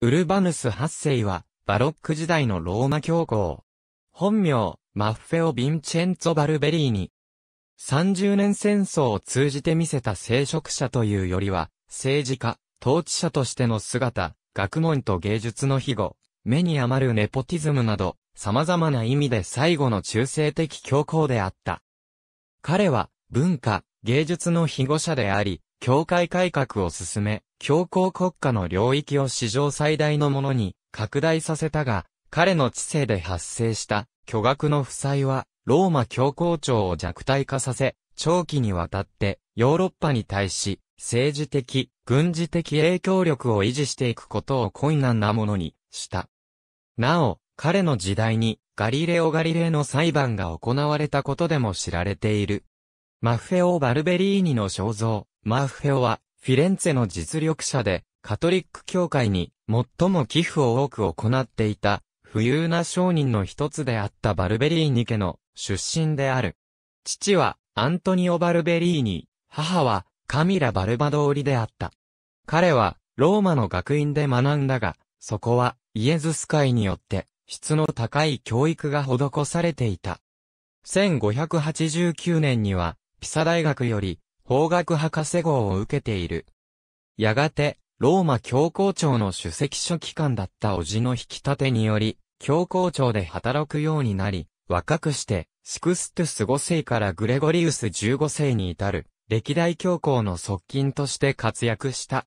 ウルバヌス8世は、バロック時代のローマ教皇。本名、マッフェオ・ヴィンチェンツォ・バルベリーニ。30年戦争を通じて見せた聖職者というよりは、政治家、統治者としての姿、学問と芸術の庇護、目に余るネポティズムなど、様々な意味で最後の中性的教皇であった。彼は、文化、芸術の庇護者であり、教会改革を進め、教皇国家の領域を史上最大のものに拡大させたが、彼の知性で発生した巨額の負債は、ローマ教皇庁を弱体化させ、長期にわたってヨーロッパに対し、政治的、軍事的影響力を維持していくことを困難なものにした。なお、彼の時代にガリレオ・ガリレイの裁判が行われたことでも知られている。マッフェオ・バルベリーニの肖像、マッフェオは、フィレンツェの実力者で、カトリック教会に最も寄付を多く行っていた、富裕な商人の一つであったバルベリーニ家の出身である。父はアントニオ・バルベリーニ、母はカミラ・バルバドーリであった。彼はローマの学院で学んだが、そこはイエズス会によって質の高い教育が施されていた。1589年にはピサ大学より法学博士号を受けている。やがて、ローマ教皇庁の主席書記官だった叔父の引き立てにより、教皇庁で働くようになり、若くして、シクストゥス5世からグレゴリウス15世に至る、歴代教皇の側近として活躍した。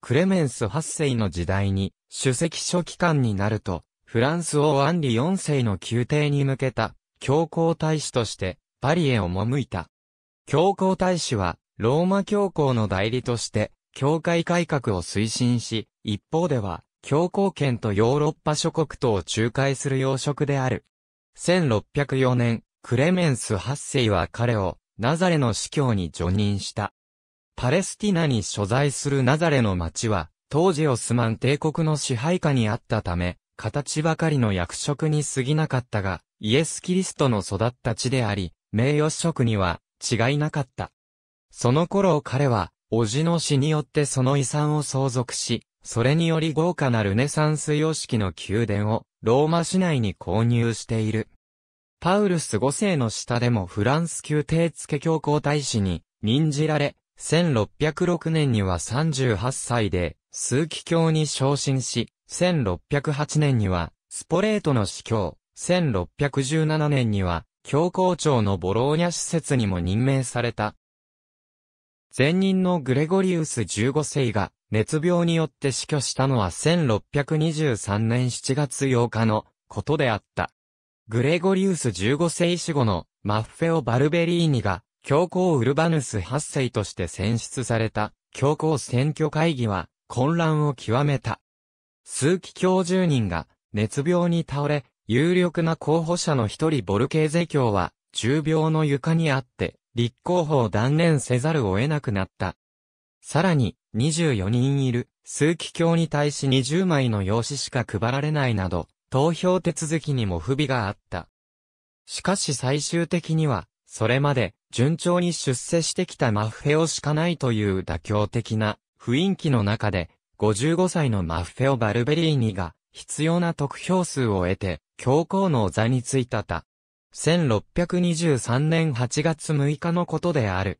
クレメンス8世の時代に、主席書記官になると、フランス王アンリ4世の宮廷に向けた、教皇大使として、パリへ赴いた。教皇大使は、ローマ教皇の代理として、教会改革を推進し、一方では、教皇圏とヨーロッパ諸国とを仲介する要職である。1604年、クレメンス8世は彼を、ナザレの司教に助任した。パレスティナに所在するナザレの町は、当時オスマン帝国の支配下にあったため、形ばかりの役職に過ぎなかったが、イエス・キリストの育った地であり、名誉職には、違いなかった。その頃彼は、叔父の死によってその遺産を相続し、それにより豪華なルネサンス様式の宮殿をローマ市内に購入している。パウルス5世の下でもフランス宮廷付教皇大使に任じられ、1606年には38歳で数奇教に昇進し、1608年にはスポレートの司教、1617年には教皇庁のボローニャ施設にも任命された。前任のグレゴリウス15世が熱病によって死去したのは1623年7月8日のことであった。グレゴリウス15世死後のマッフェオ・バルベリーニが教皇ウルバヌス8世として選出された教皇選挙会議は混乱を極めた。数期、教10人が熱病に倒れ有力な候補者の一人ボルケーゼ教は、重病の床にあって、立候補を断念せざるを得なくなった。さらに、24人いる、数機卿に対し20枚の用紙しか配られないなど、投票手続きにも不備があった。しかし最終的には、それまで順調に出世してきたマッフェオしかないという妥協的な雰囲気の中で、55歳のマッフェオ・バルベリーニが必要な得票数を得て、教皇の座についたた。1623年8月6日のことである。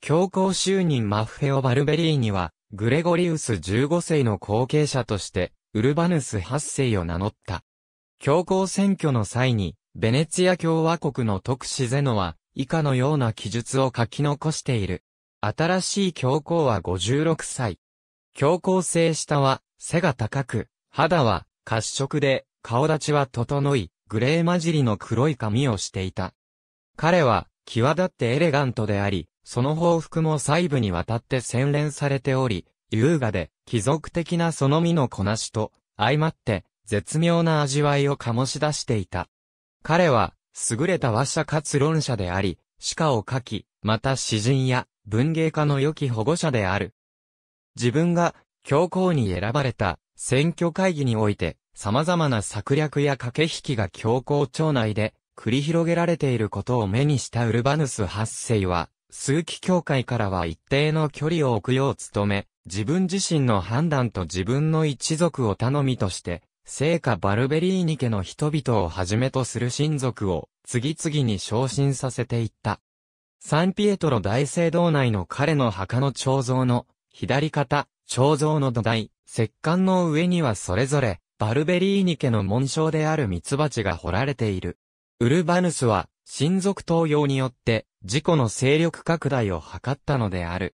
教皇就任マッフェオ・バルベリーには、グレゴリウス15世の後継者として、ウルバヌス8世を名乗った。教皇選挙の際に、ベネツィア共和国の特使ゼノは、以下のような記述を書き残している。新しい教皇は56歳。教皇制下は、背が高く、肌は、褐色で、顔立ちは整い、グレー混じりの黒い髪をしていた。彼は、際立ってエレガントであり、その報復も細部にわたって洗練されており、優雅で、貴族的なその身のこなしと、相まって、絶妙な味わいを醸し出していた。彼は、優れた和者かつ論者であり、歯科を書き、また詩人や文芸家の良き保護者である。自分が教皇に選ばれた選挙会議において様々な策略や駆け引きが強行町内で繰り広げられていることを目にしたウルバヌス8世は、枢機教会からは一定の距離を置くよう努め、自分自身の判断と自分の一族を頼みとして、聖火バルベリーニ家の人々をはじめとする親族を次々に昇進させていった。サンピエトロ大聖堂内の彼の墓の彫像の左肩、彫像の土台、石棺の上にはそれぞれバルベリーニ家の紋章であるミツバチが掘られている。ウルバヌスは、親族登用によって、自己の勢力拡大を図ったのである。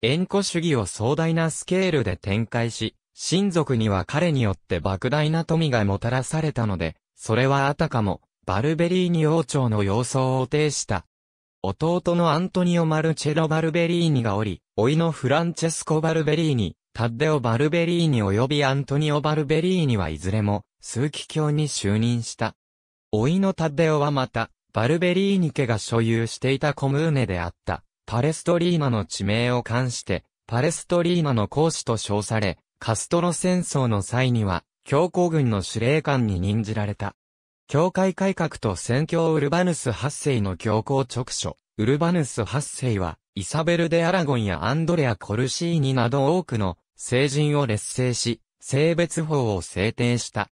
縁故主義を壮大なスケールで展開し、親族には彼によって莫大な富がもたらされたので、それはあたかも、バルベリーニ王朝の様相を呈した。弟のアントニオ・マルチェロ・バルベリーニがおり、甥のフランチェスコ・バルベリーニ、タッデオ・バルベリーニ及びアントニオ・バルベリーニはいずれも、数奇教に就任した。老いのタッデオはまた、バルベリーニ家が所有していたコムーネであった、パレストリーマの地名を冠して、パレストリーマの公使と称され、カストロ戦争の際には、教皇軍の司令官に任じられた。教会改革と宣教ウルバヌス8世の教皇直書、ウルバヌス8世は、イサベル・デ・アラゴンやアンドレア・コルシーニなど多くの成人を劣勢し、性別法を制定した。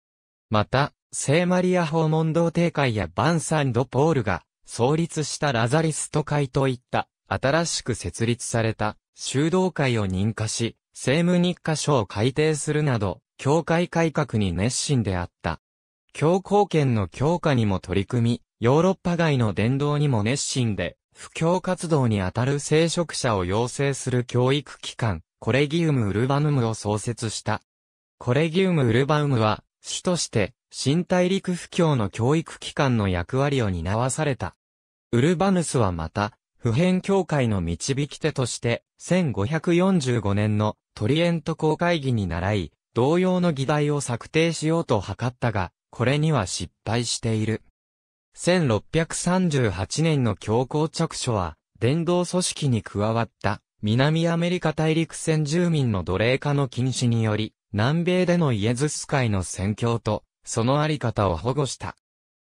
また、聖マリア法問同定会やバンサンド・ポールが創立したラザリスト会といった新しく設立された修道会を認可し、政務日課書を改定するなど、教会改革に熱心であった。教皇権の強化にも取り組み、ヨーロッパ外の伝道にも熱心で、布教活動にあたる聖職者を養成する教育機関、コレギウム・ウルバヌムを創設した。コレギウム・ウルバウムは、主として、新大陸不況の教育機関の役割を担わされた。ウルバヌスはまた、普遍教会の導き手として、1545年のトリエント公会議に習い、同様の議題を策定しようと図ったが、これには失敗している。1638年の教皇着書は、伝道組織に加わった。南アメリカ大陸先住民の奴隷化の禁止により、南米でのイエズス会の宣教と、そのあり方を保護した。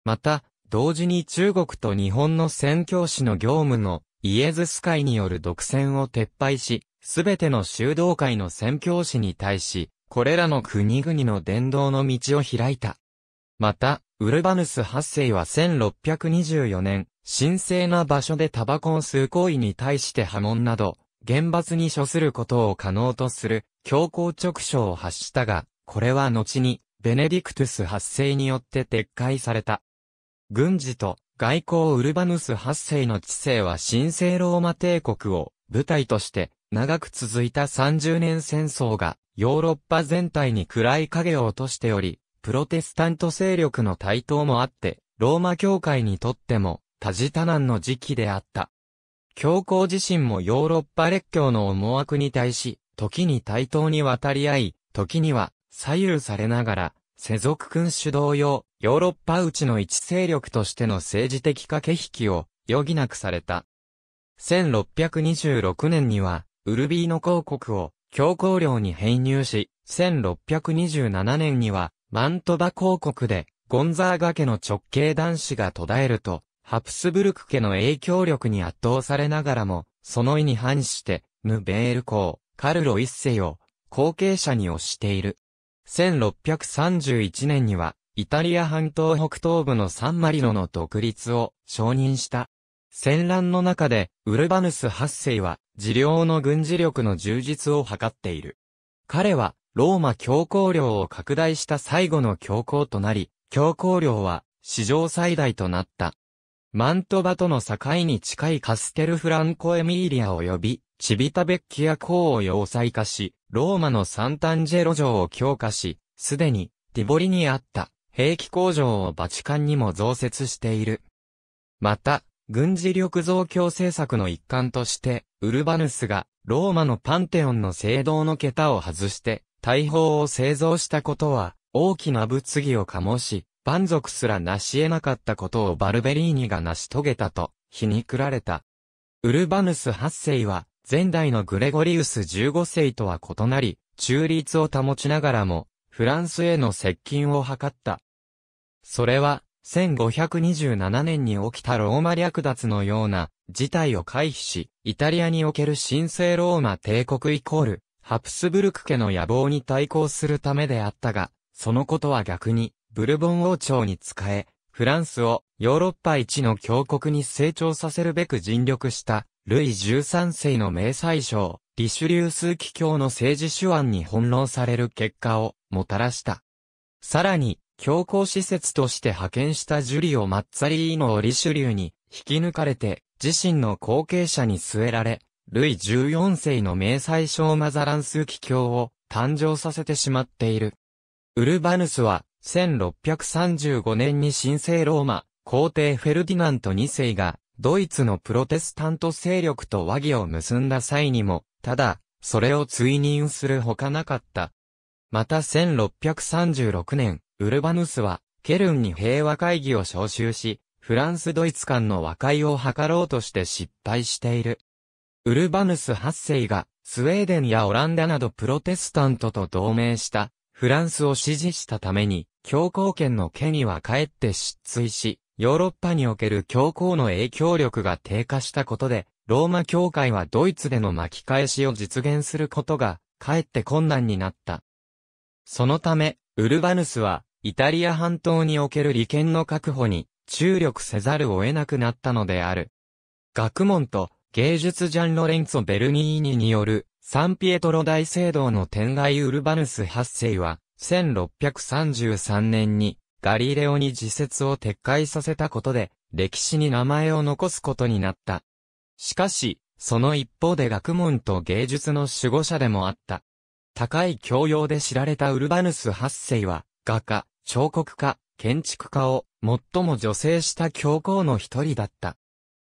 また、同時に中国と日本の宣教師の業務のイエズス会による独占を撤廃し、すべての修道会の宣教師に対し、これらの国々の伝道の道を開いた。また、ウルバヌス8世は1624年、神聖な場所でタバコを吸う行為に対して波紋など、厳罰に処することを可能とする強行直書を発したが、これは後にベネディクトゥス発生によって撤回された。軍事と外交ウルバヌス発生の知性は神聖ローマ帝国を舞台として長く続いた30年戦争がヨーロッパ全体に暗い影を落としており、プロテスタント勢力の台頭もあって、ローマ教会にとっても多事多難の時期であった。教皇自身もヨーロッパ列強の思惑に対し、時に対等に渡り合い、時には左右されながら、世俗君主同様、ヨーロッパうちの一勢力としての政治的駆け引きを余儀なくされた。1626年には、ウルビーノ公国を教皇領に編入し、1627年には、マントバ公国で、ゴンザーガ家の直系男子が途絶えると、ハプスブルク家の影響力に圧倒されながらも、その意に反して、ヌベール公、カルロ一世を、後継者に推している。1631年には、イタリア半島北東部のサンマリノの独立を承認した。戦乱の中で、ウルバヌス八世は、自領の軍事力の充実を図っている。彼は、ローマ教皇領を拡大した最後の教皇となり、教皇領は、史上最大となった。マントバとの境に近いカステルフランコエミーリア及び、チビタベッキア公を要塞化し、ローマのサンタンジェロ城を強化し、すでに、ディボリにあった兵器工場をバチカンにも増設している。また、軍事力増強政策の一環として、ウルバヌスがローマのパンテオンの聖堂の桁を外して、大砲を製造したことは、大きな物議を醸し、蛮族すら成し得なかったことをバルベリーニが成し遂げたと、皮肉られた。ウルバヌス8世は、前代のグレゴリウス15世とは異なり、中立を保ちながらも、フランスへの接近を図った。それは、1527年に起きたローマ略奪のような事態を回避し、イタリアにおける神聖ローマ帝国イコール、ハプスブルク家の野望に対抗するためであったが、そのことは逆に、ブルボン王朝に仕え、フランスをヨーロッパ一の強国に成長させるべく尽力した、ルイ13世の名宰賞、リシュリュー数機教の政治手腕に翻弄される結果をもたらした。さらに、教皇施設として派遣したジュリオ・マッツァリーノをリシュリューに引き抜かれて、自身の後継者に据えられ、ルイ14世の名宰賞マザラン数機教を誕生させてしまっている。ウルバヌスは、1635年に神聖ローマ、皇帝フェルディナント2世が、ドイツのプロテスタント勢力と和議を結んだ際にも、ただ、それを追認するほかなかった。また1636年、ウルバヌスは、ケルンに平和会議を招集し、フランス・ドイツ間の和解を図ろうとして失敗している。ウルバヌス8世が、スウェーデンやオランダなどプロテスタントと同盟した、フランスを支持したために、教皇権の権威はかえって失墜し、ヨーロッパにおける教皇の影響力が低下したことで、ローマ教会はドイツでの巻き返しを実現することが、かえって困難になった。そのため、ウルバヌスは、イタリア半島における利権の確保に注力せざるを得なくなったのである。学問と芸術ジャンロレンツォ・ベルニーニによるサンピエトロ大聖堂の天外ウルバヌス8世は1633年にガリレオに自説を撤回させたことで、歴史に名前を残すことになった。しかし、その一方で学問と芸術の守護者でもあった。高い教養で知られたウルバヌス8世は、画家、彫刻家、建築家を最も助成した教皇の一人だった。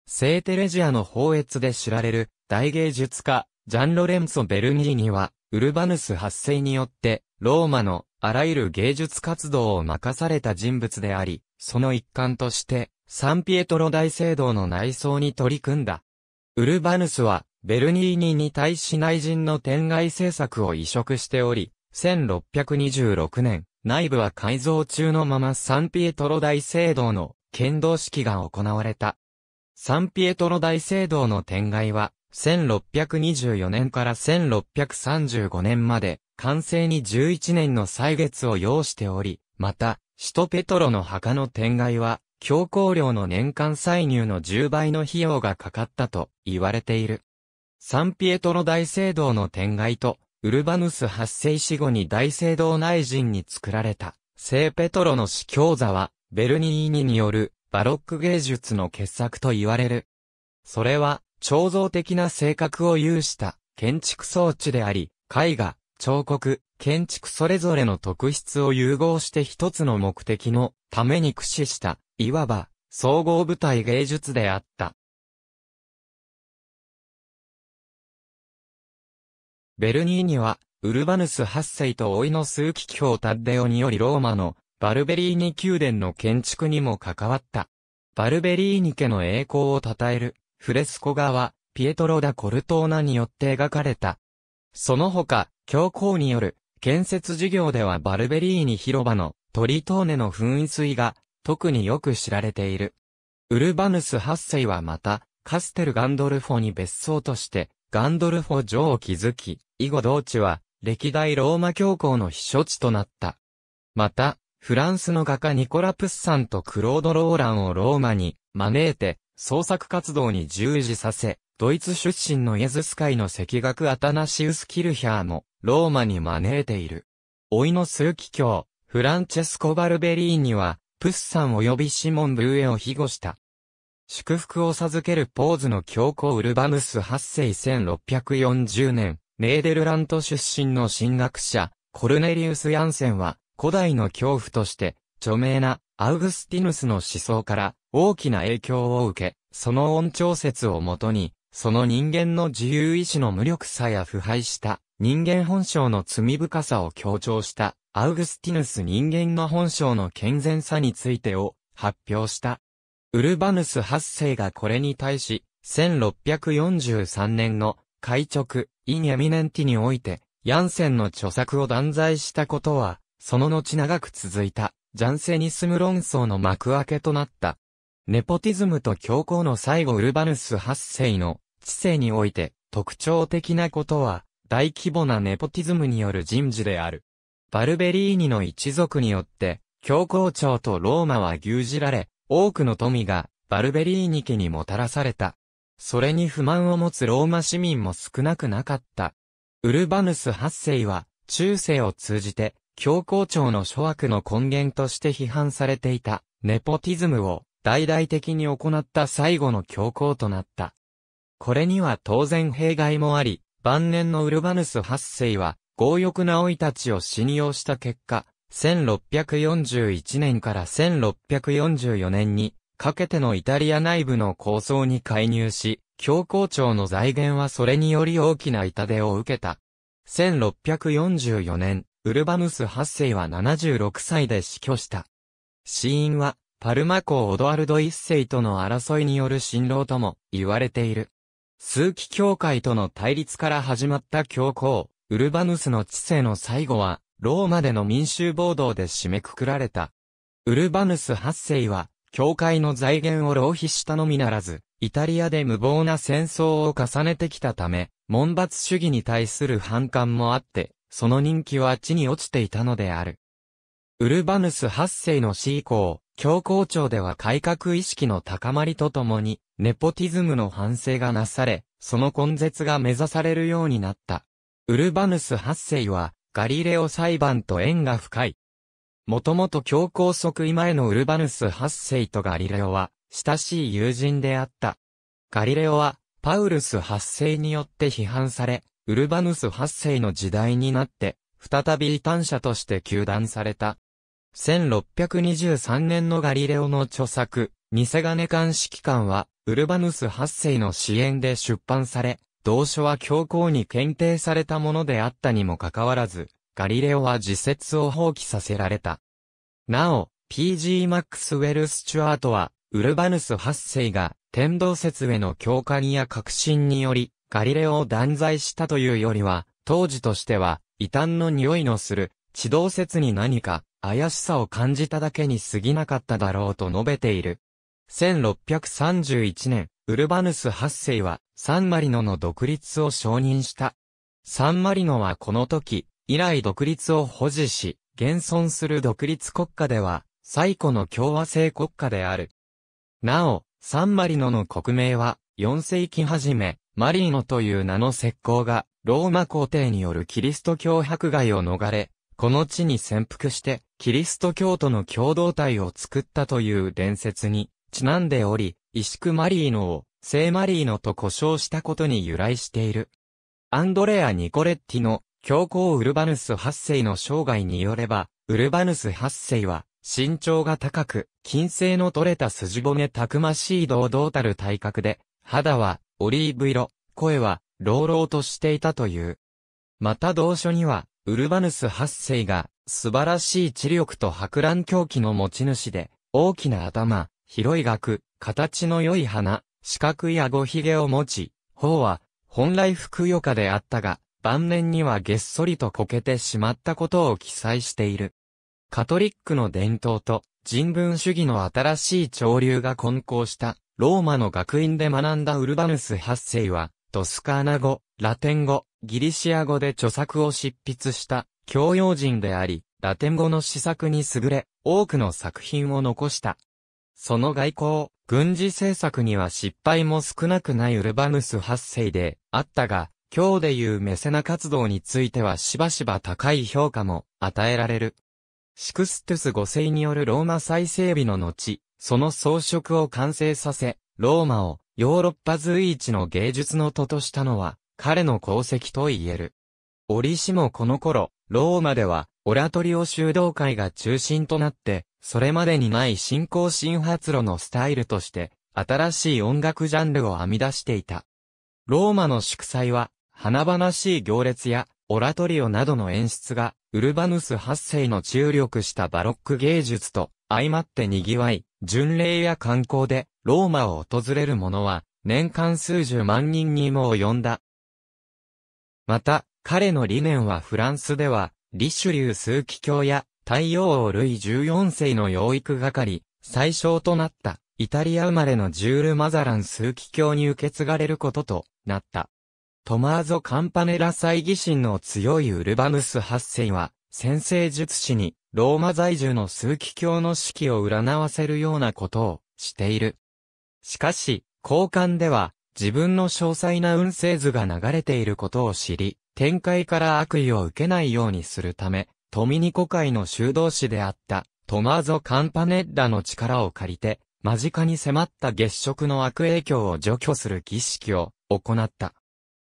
聖テレジアの法越で知られる大芸術家、ジャンロレンツォ・ベルニーニは、ウルバヌス発生によって、ローマのあらゆる芸術活動を任された人物であり、その一環として、サンピエトロ大聖堂の内装に取り組んだ。ウルバヌスは、ベルニーニに対し内人の天外政策を移植しており、1626年、内部は改造中のままサンピエトロ大聖堂の剣道式が行われた。サンピエトロ大聖堂の天外は、1624年から1635年まで、完成に11年の歳月を要しており、また、首都ペトロの墓の天外は、強行量の年間歳入の10倍の費用がかかったと言われている。サンピエトロ大聖堂の天外と、ウルバヌス発生死後に大聖堂内陣に作られた、聖ペトロの死教座は、ベルニーニによるバロック芸術の傑作と言われる。それは、彫像的な性格を有した建築装置であり、絵画、彫刻、建築それぞれの特質を融合して一つの目的のために駆使した、いわば、総合舞台芸術であった。ベルニーニは、ウルバヌス8世と老いの数奇卿タッデオによりローマのバルベリーニ宮殿の建築にも関わった。バルベリーニ家の栄光を称えるフレスコ画は、ピエトロ・ダ・コルトーナによって描かれた。その他、教皇による、建設事業ではバルベリーニ広場のトリトーネの噴水が、特によく知られている。ウルバヌス8世はまた、カステル・ガンドルフォに別荘として、ガンドルフォ城を築き、以後同地は、歴代ローマ教皇の避暑地となった。また、フランスの画家ニコラ・プッサンとクロード・ローランをローマに招いて、創作活動に従事させ、ドイツ出身のイエズス会の赤学アタナシウス・キルヒャーも、ローマに招いている。老いの数奇教、フランチェスコ・バルベリーには、プッサン及びシモン・ブーエを庇護した。祝福を授けるポーズの教皇ウルバヌス8世1640年、ネーデルラント出身の神学者、コルネリウス・ヤンセンは、古代の恐怖として、著名なアウグスティヌスの思想から、大きな影響を受け、その音調説をもとに、その人間の自由意志の無力さや腐敗した人間本性の罪深さを強調したアウグスティヌス人間の本性の健全さについてを発表した。ウルバヌス8世がこれに対し、1643年の会直、インエミネンティにおいて、ヤンセンの著作を断罪したことは、その後長く続いた、ジャンセニスム論争の幕開けとなった。ネポティズムと教皇の最後ウルバヌス8世の知性において特徴的なことは大規模なネポティズムによる人事である。バルベリーニの一族によって教皇庁とローマは牛耳られ多くの富がバルベリーニ家にもたらされた。それに不満を持つローマ市民も少なくなかった。ウルバヌス8世は中世を通じて教皇庁の諸悪の根源として批判されていたネポティズムを大々的に行った最後の教皇となった。これには当然弊害もあり、晩年のウルバヌス8世は、強欲な老いたちを信用した結果、1641年から1644年に、かけてのイタリア内部の構想に介入し、教皇庁の財源はそれにより大きな痛手を受けた。1644年、ウルバヌス8世は76歳で死去した。死因は、パルマ公オドアルド一世との争いによる辛労とも言われている。数奇教会との対立から始まった教皇、ウルバヌスの治世の最後は、ローマでの民衆暴動で締めくくられた。ウルバヌス八世は、教会の財源を浪費したのみならず、イタリアで無謀な戦争を重ねてきたため、門罰主義に対する反感もあって、その人気は地に落ちていたのである。ウルバヌス八世の死以降、教皇庁では改革意識の高まりとともに、ネポティズムの反省がなされ、その根絶が目指されるようになった。ウルバヌス8世は、ガリレオ裁判と縁が深い。もともと教皇即位前のウルバヌス8世とガリレオは、親しい友人であった。ガリレオは、パウルス8世によって批判され、ウルバヌス8世の時代になって、再び異端者として求断された。1623年のガリレオの著作、偽金視機関は、ウルバヌス8世の支援で出版され、同書は教皇に検定されたものであったにもかかわらず、ガリレオは自説を放棄させられた。なお、P.G. マックスウェル・スチュアートは、ウルバヌス8世が、天動説への強化や革新により、ガリレオを断罪したというよりは、当時としては、異端の匂いのする、地動説に何か怪しさを感じただけに過ぎなかっただろうと述べている。1631年、ウルバヌス8世はサンマリノの独立を承認した。サンマリノはこの時、以来独立を保持し、現存する独立国家では、最古の共和制国家である。なお、サンマリノの国名は、4世紀初め、マリーノという名の石膏が、ローマ皇帝によるキリスト教迫害を逃れ、この地に潜伏して、キリスト教徒の共同体を作ったという伝説に、ちなんでおり、石クマリーノを、聖マリーノと呼称したことに由来している。アンドレア・ニコレッティの、教皇ウルバヌス8世の生涯によれば、ウルバヌス8世は、身長が高く、金星の取れた筋骨たくましい堂々たる体格で、肌はオリーブ色、声は朗々としていたという。また同書には、ウルバヌス8世が素晴らしい知力と博覧狂気の持ち主で、大きな頭、広い額、形の良い鼻、四角い顎ひげを持ち、頬は本来ふくよかであったが、晩年にはげっそりとこけてしまったことを記載している。カトリックの伝統と人文主義の新しい潮流が混交したローマの学院で学んだウルバヌス8世は、トスカーナ語、ラテン語、ギリシア語で著作を執筆した教養人であり、ラテン語の試作に優れ、多くの作品を残した。その外交、軍事政策には失敗も少なくないウルバヌス8世であったが、今日でいうメセナ活動についてはしばしば高い評価も与えられる。シクストゥス5世によるローマ再整備の後、その装飾を完成させ、ローマをヨーロッパ随一の芸術の都としたのは、彼の功績と言える。折しもこの頃、ローマでは、オラトリオ修道会が中心となって、それまでにない信仰新発露のスタイルとして、新しい音楽ジャンルを編み出していた。ローマの祝祭は、華々しい行列や、オラトリオなどの演出が、ウルバヌス発世の注力したバロック芸術と、相まって賑わい、巡礼や観光で、ローマを訪れる者は、年間数十万人にも及んだ。また、彼の理念はフランスでは、リシュリュー数奇教や、太陽王類14世の養育係、最小となった、イタリア生まれのジュール・マザラン数奇教に受け継がれることとなった。トマーゾ・カンパネラ祭義心の強いウルバヌス8世は、先生術師に、ローマ在住の数奇教の指揮を占わせるようなことをしている。しかし、交換では、自分の詳細な運勢図が流れていることを知り、展開から悪意を受けないようにするため、トミニコ会の修道士であったトマーゾ・カンパネッラの力を借りて、間近に迫った月食の悪影響を除去する儀式を行った。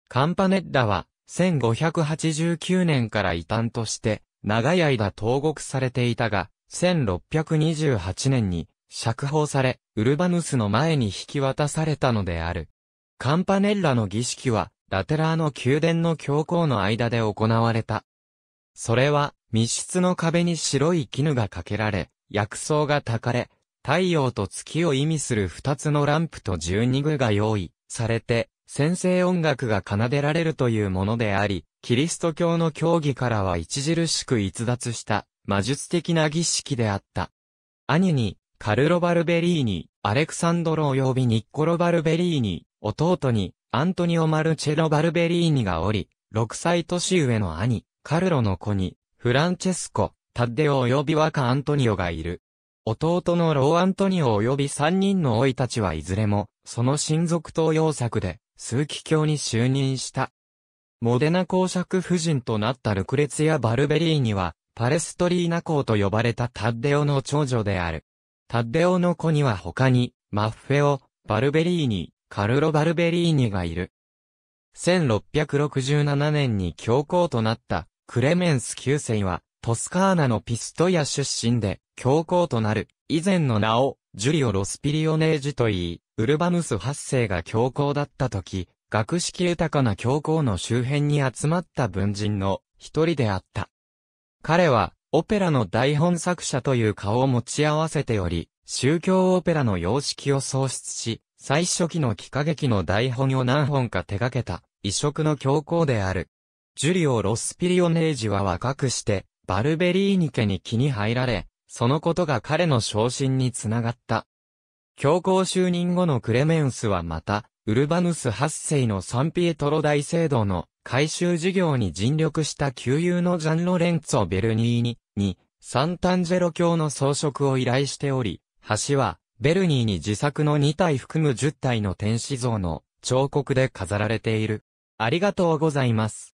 カンパネッラは1589年から異端として長い間投獄されていたが、1628年に釈放され、ウルバヌスの前に引き渡されたのである。カンパネッラの儀式は、ラテラーの宮殿の教皇の間で行われた。それは、密室の壁に白い絹がかけられ、薬草が焚かれ、太陽と月を意味する二つのランプと十二具が用意されて、先制音楽が奏でられるというものであり、キリスト教の教義からは著しく逸脱した魔術的な儀式であった。兄に、カルロ・バルベリーニ、アレクサンドロ及びニッコロ・バルベリーニ、弟に、アントニオ・マルチェロ・バルベリーニがおり、6歳年上の兄、カルロの子に、フランチェスコ、タッデオ及び若アントニオがいる。弟のローアントニオ及び3人の老いたちはいずれも、その親族東洋作で、数奇教に就任した。モデナ公爵夫人となったルクレツやバルベリーニは、パレストリーナ公と呼ばれたタッデオの長女である。タッデオの子には他に、マッフェオ、バルベリーニ、カルロ・バルベリーニがいる。1667年に教皇となったクレメンス9世は、トスカーナのピストヤ出身で、教皇となる、以前の名を、ジュリオ・ロスピリオネージといい、ウルバヌス8世が教皇だった時、学識豊かな教皇の周辺に集まった文人の一人であった。彼は、オペラの台本作者という顔を持ち合わせており、宗教オペラの様式を創出し、最初期の幾何劇の台本を何本か手掛けた、異色の教皇である。ジュリオ・ロスピリオネージは若くして、バルベリーニ家に気に入られ、そのことが彼の昇進につながった。教皇就任後のクレメンスはまた、ウルバヌス8世のサンピエトロ大聖堂の改修事業に尽力した旧友のジャンロレンツォ・ベルニーニに、サンタンジェロ教の装飾を依頼しており、橋はベルニーに自作の2体含む10体の天使像の彫刻で飾られている。ありがとうございます。